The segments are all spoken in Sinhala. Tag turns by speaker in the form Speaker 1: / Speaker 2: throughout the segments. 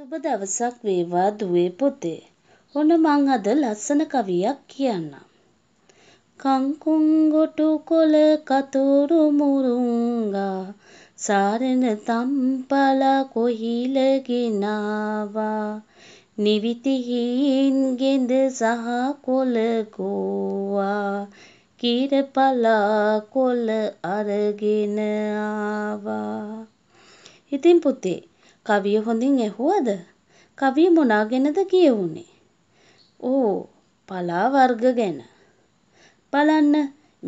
Speaker 1: සුබ දවසක් වේවා දුවේ පොතේ. ඔන්න මං අද ලස්සන කවියක් කියන්නම්. කංකුන් ගොටු කොළ කතුරු මුරුංගා සාරණ තම්පල කොහිලගෙනවා නිවිතිහින් ගෙඳ සහ කොළ ගෝවා කීරපලා කොළ අරගෙන ආවා ඉතින් පුතේ කවිය හොඳින් ඇහුවද? කවිය මොනා ගැනද කියවුනේ? ඕ පලා වර්ග ගැන. බලන්න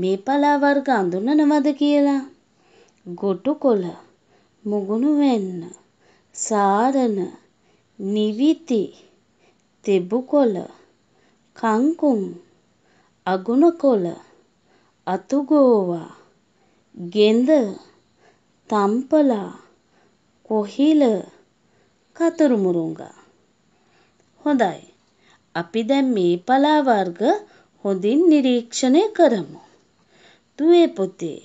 Speaker 1: මේ පලා වර්ග අඳුනනවද කියලා. ගොටු කොළ, මුගුණු වෙන්න, සාරණ, නිවිති, තෙබු කොළ, කංකුම්, අගුණ කොළ, අතු ගෝවා, ගෙඳ, තම්පලා කොහිල කතුරුමුරුංගා. හොඳයි. අපි දැන් මේ පලා වර්ග හොඳින් නිරීක්ෂණය කරමු. දුවේ පුතේ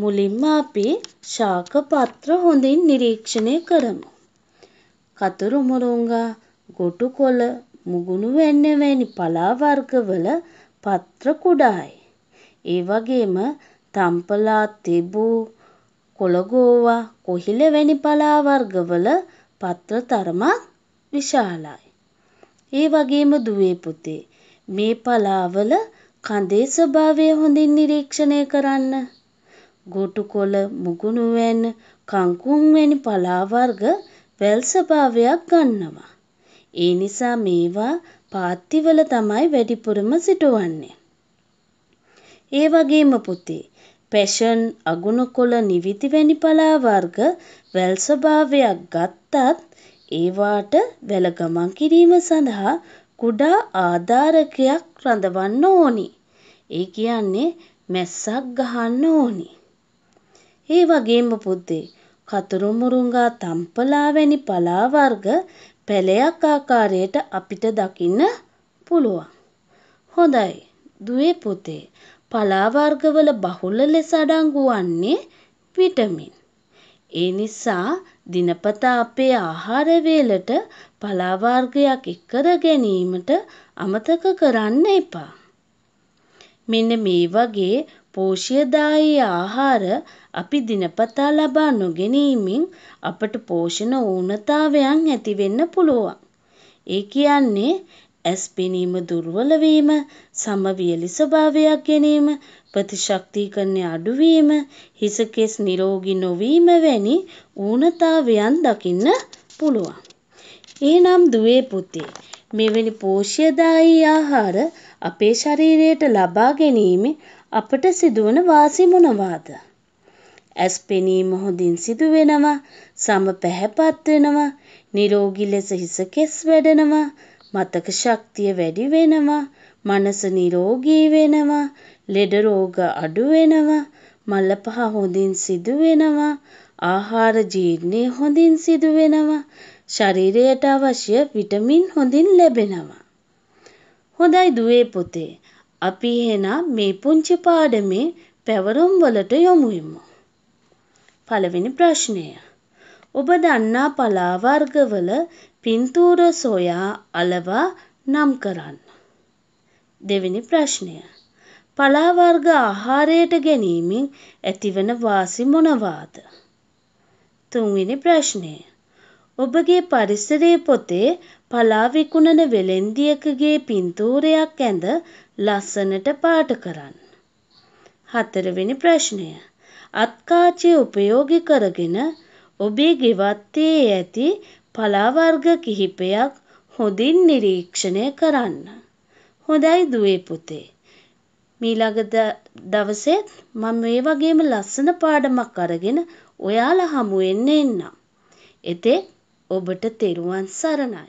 Speaker 1: මුලින්ම අපි ශාක පත්‍ර හොඳින් නිරීක්ෂණය කරමු. කතුරුමුරුංගා ගොටුකොළ මුගුණු වෙන්න වැනි පලා වර්ගවල පත්‍ර කුඩායි. ඒ වගේම තම්පලා තිබූ කොළ ගෝවා, කොහිල වැනි පලා වර්ගවල පත්‍ර තරමක් විශාලයි. ඒ වගේම දුවේ පුතේ මේ පලාවල කඳේ ස්වභාවය හොඳින් නිරීක්ෂණය කරන්න. ගොටුකොළ, මුගුණුවැන්න, කංකුම් වැනි පලා වර්ග වැල් ස්වභාවයක් ගන්නවා. ඒ නිසා මේවා පාත්තිවල තමයි වැඩිපුරම සිටුවන්නේ. ඒ වගේම පුතේ පැෂන් අගුණකොළ නිවිති වැනි පලා වර්ග වැල් ස්වභාවයක් ගත්තත් ඒවාට වැල ගමන් කිරීම සඳහා කුඩා ආධාරකයක් රඳවන්න ඕනි. ඒ කියන්නේ මැස්සක් ගහන්න ඕනි. ඒ වගේම පුද්දේ කතුරු මුරුංගා තම්පලා වැනි පලා වර්ග පැලයක් ආකාරයට අපිට දකින්න පුළුවන්. හොඳයි දුවේ පුතේ පලා වර්ගවල බහුල ලෙස අඩංගු වන්නේ විටමින්. ඒ නිසා දිනපතා අපේ ආහාර වේලට පලා වර්ගයක් එකර ගැනීමට අමතක කරන්න එපා. මෙන්න මේ වගේ පෝෂ්‍යදායී ආහාර අපි දිනපතා ලබා නොගැනීමෙන් අපට පෝෂණ ඌනතාවයන් ඇතිවෙන්න පුළුවන්. ඒ කියන්නේ ඇස් පෙනීම දුර්වල වීම, සමවියලි ස්වභාවයක් ගැනීම, ප්‍රතිශක්තිකරණය අඩුවීම, හිස කෙස් නිරෝගී නොවීම වැනි ඌනතාවයන් දකින්න පුළුවන්. එහෙනම් දුවේ පුතේ මෙවැනි පෝෂ්‍යදායී ආහාර අපේ ශරීරයට ලබා ගැනීමෙන් අපට සිදුවන වාසි මොනවාද? ඇස් පෙනීම හොඳින් සිදු වෙනවා, සම පැහැපත් වෙනවා, නිරෝගී ලෙස හිස කෙස් වැඩෙනවා, මතක ශක්තිය වැඩි වෙනවා. මනස නිරෝගී වෙනවා. ලෙඩ රෝග අඩු වෙනවා. මල පහ හොඳින් සිදු වෙනවා. ආහාර ජීර්ණය හොඳින් සිදු වෙනවා. ශරීරයට අවශ්‍ය විටමින් හොඳින් ලැබෙනවා. හොඳයි දුවේ පුතේ. අපි එහෙනම් මේ පුංචි පාඩමේ පැවරුම් වලට යොමු වෙමු. පළවෙනි ප්‍රශ්නය ඔබ දන්නා පලා වර්ගවල පින්තූර සොයා අලවා නම් කරන්න. දෙවෙනි ප්‍රශ්නය. පලා වර්ග ආහාරයට ගැනීමෙන් ඇතිවන වාසි මොනවාද? තුන්වෙනි ප්‍රශ්නය. ඔබගේ පරිසරයේ පොතේ පලා විකුණන වෙළෙන්දියකගේ පින්තූරයක් ඇඳ ලස්සනට පාට කරන්න. හතරවෙනි ප්‍රශ්නය. අත්කාචය උපයෝගී කරගෙන ඔබේ ගෙවත්තේ ඇති පලා වර්ග කිහිපයක් හොඳින් නිරීක්ෂණය කරන්න. හොඳයි දුවේ පුතේ. මීළඟ දවසෙත් මම මේ වගේම ලස්සන පාඩමක් අරගෙන ඔයාලා හමු වෙන්න එන්නම්. එතෙක් ඔබට තෙරුවන් සරණයි.